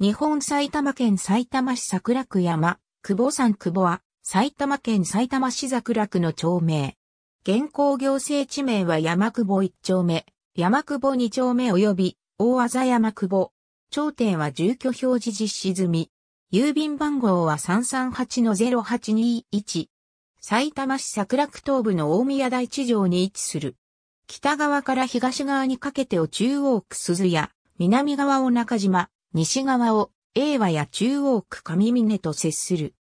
日本埼玉県埼玉市桜区山、久保山久保は、埼玉県埼玉市桜区の町名。現行行政地名は山久保1丁目、山久保2丁目及び、大あ山久保。頂点は住居表示実施済み。郵便番号は338-0821。埼玉市桜区東部の大宮台地上に位置する。北側から東側にかけてを中央区鈴屋、南側を中島、西側を英和や中央区上峰と接する。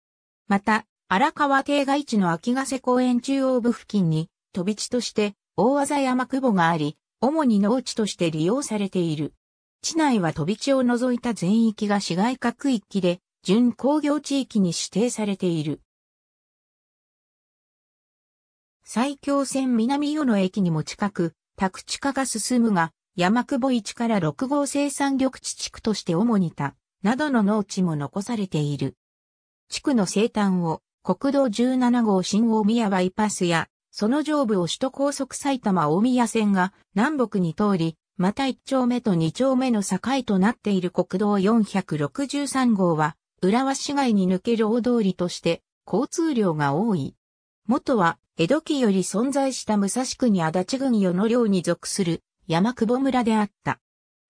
また、荒川系外地の秋ヶ瀬公園中央部付近に飛び地として大技山久保があり、主に農地として利用されている。地内は飛び地を除いた全域が市街化区域で、準工業地域に指定されている。埼京線南与野駅にも近く、宅地化が進むが、山久保市から6号生産緑地地区として主に田、などの農地も残されている。地区の生誕を国道17号新大宮バイパスや、その上部を首都高速埼玉大宮線が南北に通り、また1丁目と2丁目の境となっている国道463号は、浦和市街に抜ける大通りとして、交通量が多い。元は、江戸期より存在した武蔵国足立郡与野領に属する山久保村であった。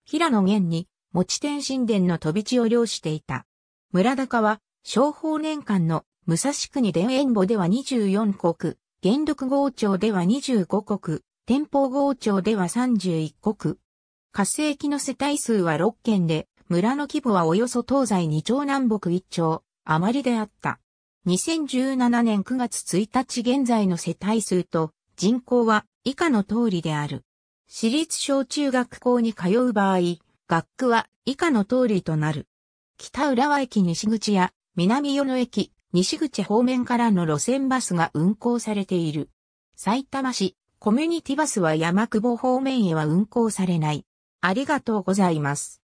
平野源に、持ち天神殿の飛び地を漁していた。村高は、商法年間の武蔵国田園墓では24国、元禄豪町では25国、天保豪町では31国。活性期の世帯数は6県で、村の規模はおよそ東西2町南北1町、余りであった。2017年9月1日現在の世帯数と人口は以下の通りである。私立小中学校に通う場合、学区は以下の通りとなる。北浦和駅西口や南与野駅西口方面からの路線バスが運行されている。埼玉市コミュニティバスは山久保方面へは運行されない。ありがとうございます。